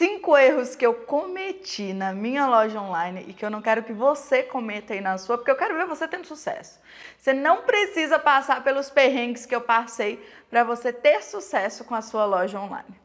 Cinco erros que eu cometi na minha loja online e que eu não quero que você cometa aí na sua, porque eu quero ver você tendo sucesso. Você não precisa passar pelos perrengues que eu passei para você ter sucesso com a sua loja online.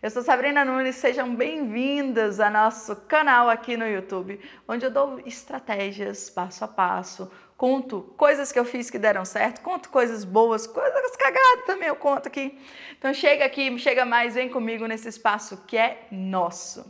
Eu sou Sabrina Nunes, sejam bem-vindas ao nosso canal aqui no YouTube, onde eu dou estratégias passo a passo Conto coisas que eu fiz que deram certo, conto coisas boas, coisas cagadas também eu conto aqui. Então chega aqui, chega mais, vem comigo nesse espaço que é nosso.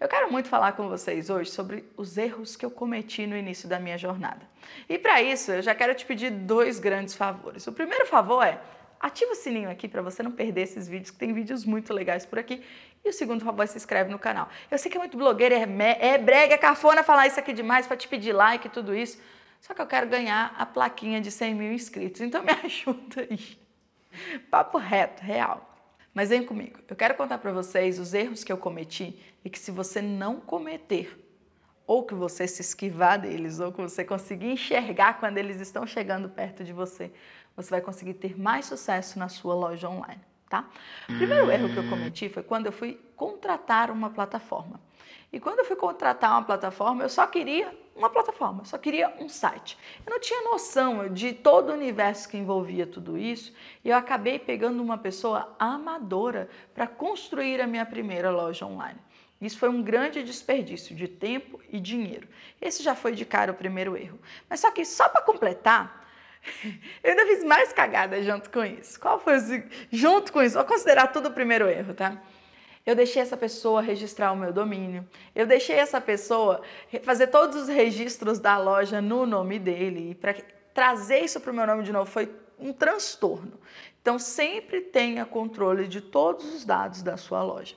Eu quero muito falar com vocês hoje sobre os erros que eu cometi no início da minha jornada. E para isso, eu já quero te pedir dois grandes favores. O primeiro favor é ativa o sininho aqui para você não perder esses vídeos, que tem vídeos muito legais por aqui. E o segundo favor, é se inscreve no canal. Eu sei que é muito blogueira, é, me, é brega, é cafona falar isso aqui demais para te pedir like e tudo isso. Só que eu quero ganhar a plaquinha de 100 mil inscritos. Então me ajuda aí. Papo reto, real. Mas vem comigo. Eu quero contar para vocês os erros que eu cometi e que se você não cometer, ou que você se esquivar deles, ou que você conseguir enxergar quando eles estão chegando perto de você, você vai conseguir ter mais sucesso na sua loja online, tá? O primeiro erro que eu hum. cometi foi quando eu fui contratar uma plataforma. E quando eu fui contratar uma plataforma, eu só queria uma plataforma, só queria um site. Eu não tinha noção de todo o universo que envolvia tudo isso e eu acabei pegando uma pessoa amadora para construir a minha primeira loja online. Isso foi um grande desperdício de tempo e dinheiro. Esse já foi de cara o primeiro erro. Mas só que só para completar, Eu ainda fiz mais cagada junto com isso. Qual foi o. Junto com isso, vou considerar tudo o primeiro erro, tá? Eu deixei essa pessoa registrar o meu domínio. Eu deixei essa pessoa fazer todos os registros da loja no nome dele. E para trazer isso para o meu nome de novo foi um transtorno. Então, sempre tenha controle de todos os dados da sua loja.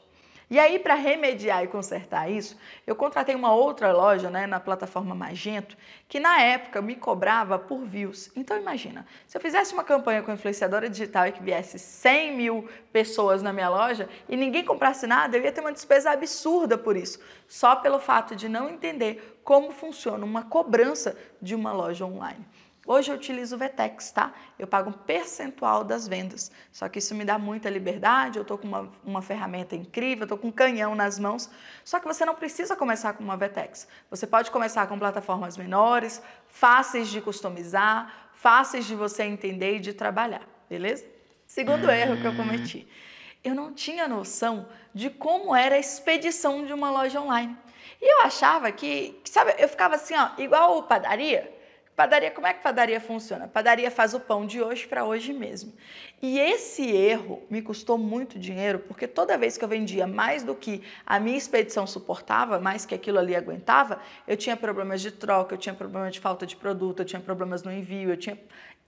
E aí, para remediar e consertar isso, eu contratei uma outra loja né, na plataforma Magento, que na época me cobrava por views. Então, imagina, se eu fizesse uma campanha com influenciadora digital e que viesse 100 mil pessoas na minha loja e ninguém comprasse nada, eu ia ter uma despesa absurda por isso, só pelo fato de não entender como funciona uma cobrança de uma loja online. Hoje eu utilizo o Vetex, tá? Eu pago um percentual das vendas. Só que isso me dá muita liberdade, eu tô com uma, uma ferramenta incrível, eu tô com um canhão nas mãos. Só que você não precisa começar com uma Vetex. Você pode começar com plataformas menores, fáceis de customizar, fáceis de você entender e de trabalhar, beleza? Segundo erro que eu cometi. Eu não tinha noção de como era a expedição de uma loja online. E eu achava que, sabe, eu ficava assim, ó, igual padaria. Padaria, como é que padaria funciona? Padaria faz o pão de hoje para hoje mesmo. E esse erro me custou muito dinheiro, porque toda vez que eu vendia mais do que a minha expedição suportava, mais que aquilo ali aguentava, eu tinha problemas de troca, eu tinha problemas de falta de produto, eu tinha problemas no envio, eu tinha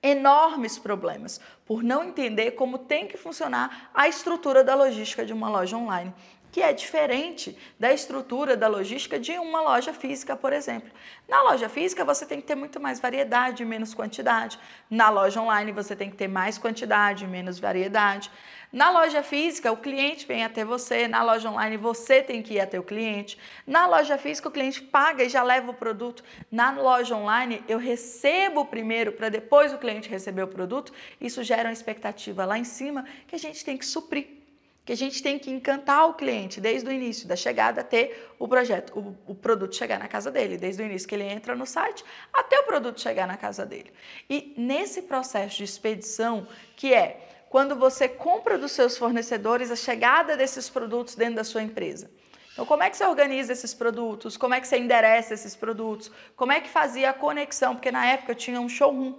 enormes problemas por não entender como tem que funcionar a estrutura da logística de uma loja online que é diferente da estrutura da logística de uma loja física, por exemplo. Na loja física você tem que ter muito mais variedade, menos quantidade. Na loja online você tem que ter mais quantidade, menos variedade. Na loja física o cliente vem até você, na loja online você tem que ir até o cliente. Na loja física o cliente paga e já leva o produto. Na loja online eu recebo primeiro para depois o cliente receber o produto. Isso gera uma expectativa lá em cima que a gente tem que suprir que a gente tem que encantar o cliente desde o início da chegada até o projeto, o, o, produto chegar na casa dele, desde o início que ele entra no site até o produto chegar na casa dele. E nesse processo de expedição, que é quando você compra dos seus fornecedores a chegada desses produtos dentro da sua empresa. Então, como é que você organiza esses produtos? Como é que você endereça esses produtos? Como é que fazia a conexão? Porque na época eu tinha um showroom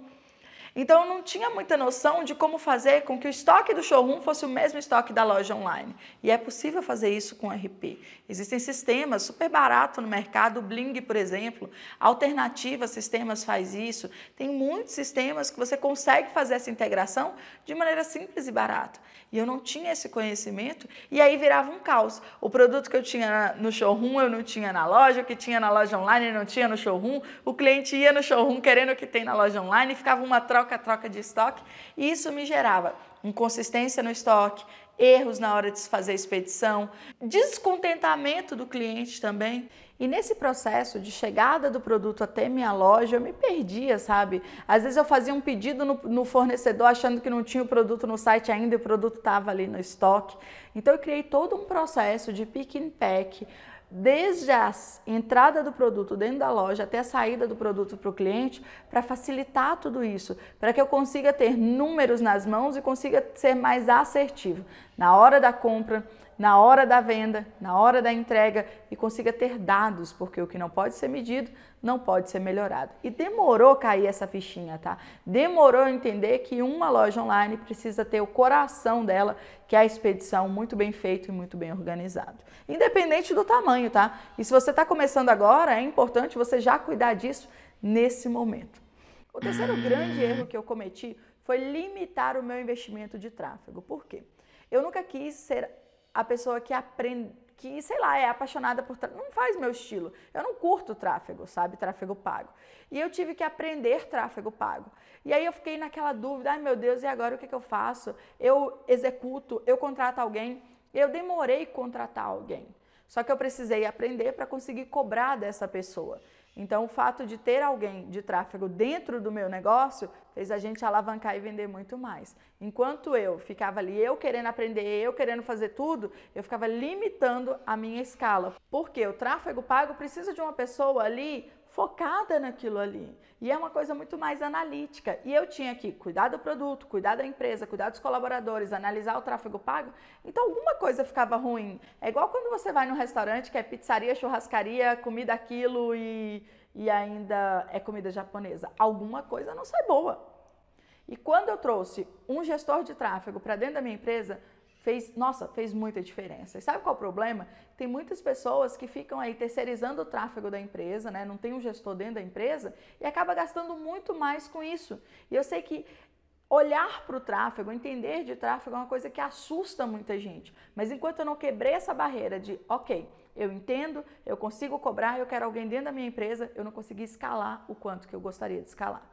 então eu não tinha muita noção de como fazer com que o estoque do showroom fosse o mesmo estoque da loja online. E é possível fazer isso com RP. Existem sistemas super baratos no mercado, o Bling, por exemplo, Alternativa Sistemas faz isso. Tem muitos sistemas que você consegue fazer essa integração de maneira simples e barata. E eu não tinha esse conhecimento e aí virava um caos. O produto que eu tinha no showroom eu não tinha na loja, o que tinha na loja online eu não tinha no showroom. O cliente ia no showroom querendo o que tem na loja online e ficava uma troca troca, troca de estoque, e isso me gerava inconsistência no estoque, erros na hora de se fazer expedição, descontentamento do cliente também. E nesse processo de chegada do produto até minha loja, eu me perdia, sabe? Às vezes eu fazia um pedido no, no fornecedor achando que não tinha o produto no site ainda e o produto estava ali no estoque. Então eu criei todo um processo de pick and pack desde a entrada do produto dentro da loja até a saída do produto para o cliente, para facilitar tudo isso, para que eu consiga ter números nas mãos e consiga ser mais assertivo na hora da compra, na hora da venda, na hora da entrega e consiga ter dados, porque o que não pode ser medido não pode ser melhorado. E demorou cair essa fichinha, tá? Demorou entender que uma loja online precisa ter o coração dela, que é a expedição muito bem feito e muito bem organizado. Independente do tamanho, tá? E se você está começando agora, é importante você já cuidar disso nesse momento. O terceiro grande erro que eu cometi foi limitar o meu investimento de tráfego. Por quê? Eu nunca quis ser a pessoa que aprende que, sei lá, é apaixonada por não faz meu estilo. Eu não curto tráfego, sabe? Tráfego pago. E eu tive que aprender tráfego pago. E aí eu fiquei naquela dúvida, ai meu Deus, e agora o que, é que eu faço? Eu executo, eu contrato alguém. Eu demorei contratar alguém. Só que eu precisei aprender para conseguir cobrar dessa pessoa. Então, o fato de ter alguém de tráfego dentro do meu negócio fez a gente alavancar e vender muito mais. Enquanto eu ficava ali, eu querendo aprender, eu querendo fazer tudo, eu ficava limitando a minha escala. Porque o tráfego pago precisa de uma pessoa ali focada naquilo ali. E é uma coisa muito mais analítica. E eu tinha que cuidar do produto, cuidar da empresa, cuidar dos colaboradores, analisar o tráfego pago. Então alguma coisa ficava ruim. É igual quando você vai num restaurante que é pizzaria, churrascaria, comida aquilo e, e ainda é comida japonesa. Alguma coisa não sai boa. E quando eu trouxe um gestor de tráfego para dentro da minha empresa, fez, nossa, fez muita diferença. E sabe qual é o problema? Tem muitas pessoas que ficam aí terceirizando o tráfego da empresa, né? Não tem um gestor dentro da empresa e acaba gastando muito mais com isso. E eu sei que olhar para o tráfego, entender de tráfego é uma coisa que assusta muita gente. Mas enquanto eu não quebrei essa barreira de, ok, eu entendo, eu consigo cobrar, eu quero alguém dentro da minha empresa, eu não consegui escalar o quanto que eu gostaria de escalar.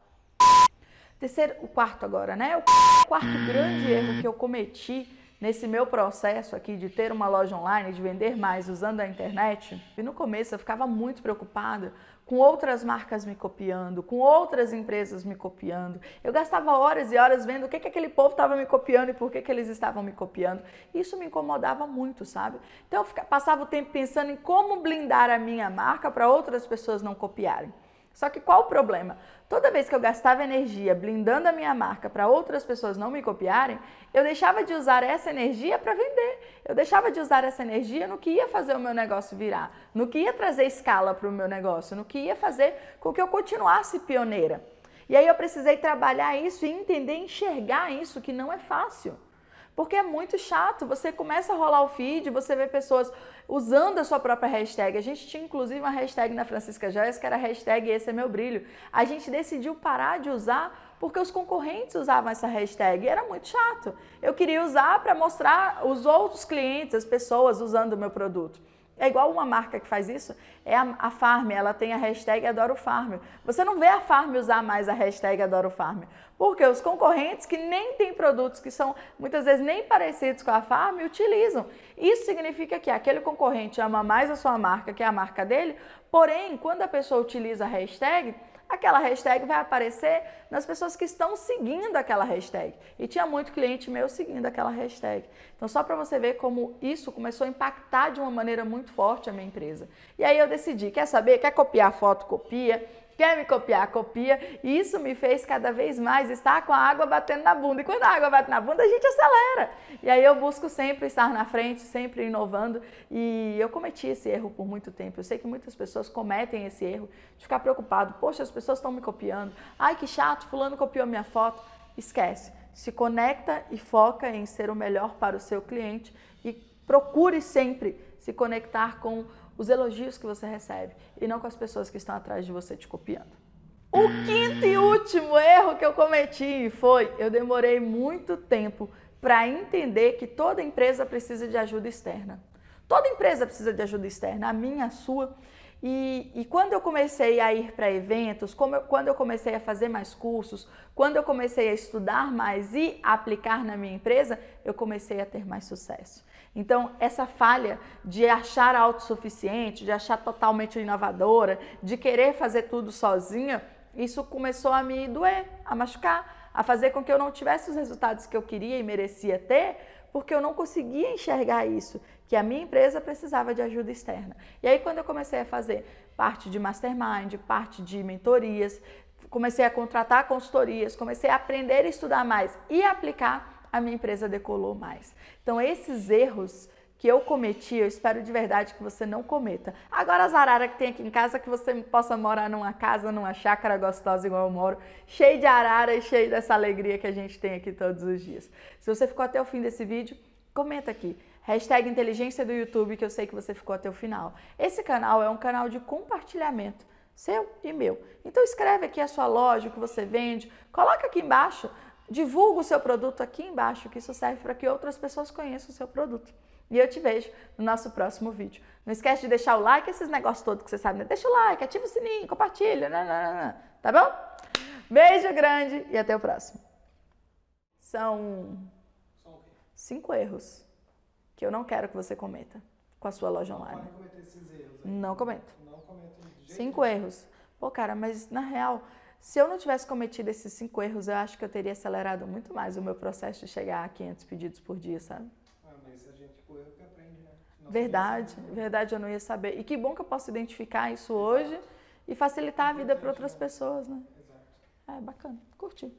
Terceiro, o quarto agora, né? O quarto grande erro que eu cometi nesse meu processo aqui de ter uma loja online, de vender mais usando a internet, e no começo eu ficava muito preocupada com outras marcas me copiando, com outras empresas me copiando. Eu gastava horas e horas vendo o que, que aquele povo estava me copiando e por que, que eles estavam me copiando. Isso me incomodava muito, sabe? Então eu passava o tempo pensando em como blindar a minha marca para outras pessoas não copiarem. Só que qual o problema? Toda vez que eu gastava energia blindando a minha marca para outras pessoas não me copiarem, eu deixava de usar essa energia para vender. Eu deixava de usar essa energia no que ia fazer o meu negócio virar, no que ia trazer escala para o meu negócio, no que ia fazer com que eu continuasse pioneira. E aí eu precisei trabalhar isso e entender, enxergar isso, que não é fácil. Porque é muito chato, você começa a rolar o feed, você vê pessoas usando a sua própria hashtag. A gente tinha inclusive uma hashtag na Francisca Joias que era hashtag esse é meu brilho. A gente decidiu parar de usar porque os concorrentes usavam essa hashtag e era muito chato. Eu queria usar para mostrar os outros clientes, as pessoas usando o meu produto. É igual uma marca que faz isso, é a, a Farm, ela tem a hashtag Adoro Farm. Você não vê a Farm usar mais a hashtag Adoro Farm, porque os concorrentes que nem têm produtos que são muitas vezes nem parecidos com a Farm utilizam. Isso significa que aquele concorrente ama mais a sua marca que a marca dele, porém, quando a pessoa utiliza a hashtag, aquela hashtag vai aparecer nas pessoas que estão seguindo aquela hashtag. E tinha muito cliente meu seguindo aquela hashtag. Então, só para você ver como isso começou a impactar de uma maneira muito forte a minha empresa. E aí eu decidi, quer saber? Quer copiar a foto? Copia quer me copiar, copia. E isso me fez cada vez mais estar com a água batendo na bunda. E quando a água bate na bunda, a gente acelera. E aí eu busco sempre estar na frente, sempre inovando. E eu cometi esse erro por muito tempo. Eu sei que muitas pessoas cometem esse erro de ficar preocupado. Poxa, as pessoas estão me copiando. Ai, que chato, fulano copiou minha foto. Esquece. Se conecta e foca em ser o melhor para o seu cliente e procure sempre se conectar com os elogios que você recebe e não com as pessoas que estão atrás de você te copiando. O quinto e último erro que eu cometi foi eu demorei muito tempo para entender que toda empresa precisa de ajuda externa. Toda empresa precisa de ajuda externa, a minha, a sua. E, e, quando eu comecei a ir para eventos, eu, quando eu comecei a fazer mais cursos, quando eu comecei a estudar mais e aplicar na minha empresa, eu comecei a ter mais sucesso. Então, essa falha de achar autossuficiente, de achar totalmente inovadora, de querer fazer tudo sozinha, isso começou a me doer, a machucar, a fazer com que eu não tivesse os resultados que eu queria e merecia ter, porque eu não conseguia enxergar isso, que a minha empresa precisava de ajuda externa. E aí, quando eu comecei a fazer parte de mastermind, parte de mentorias, comecei a contratar consultorias, comecei a aprender e estudar mais e aplicar a minha empresa decolou mais. Então, esses erros que eu cometi, eu espero de verdade que você não cometa. Agora, as araras que tem aqui em casa, que você possa morar numa casa, numa chácara gostosa igual eu moro, cheio de arara e cheio dessa alegria que a gente tem aqui todos os dias. Se você ficou até o fim desse vídeo, comenta aqui. Hashtag inteligência do YouTube, que eu sei que você ficou até o final. Esse canal é um canal de compartilhamento seu e meu. Então escreve aqui a sua loja, o que você vende, coloca aqui embaixo divulga o seu produto aqui embaixo, que isso serve para que outras pessoas conheçam o seu produto. E eu te vejo no nosso próximo vídeo. Não esquece de deixar o like, esses negócios todos que você sabe, né? Deixa o like, ativa o sininho, compartilha, nananana, né, né, né, tá bom? Beijo grande e até o próximo. São cinco erros que eu não quero que você cometa com a sua loja online. Não cometa esses erros. Não cometa. Não cometa de jeito Cinco erros. Pô, cara, mas na real, se eu não tivesse cometido esses cinco erros, eu acho que eu teria acelerado muito mais o meu processo de chegar a 500 pedidos por dia, sabe? Ah, mas a gente, com erro tipo, é que aprende, né? verdade, verdade, eu não ia saber. E que bom que eu posso identificar isso Exato. hoje e facilitar a vida para outras né? pessoas, né? Exato. É bacana, curti.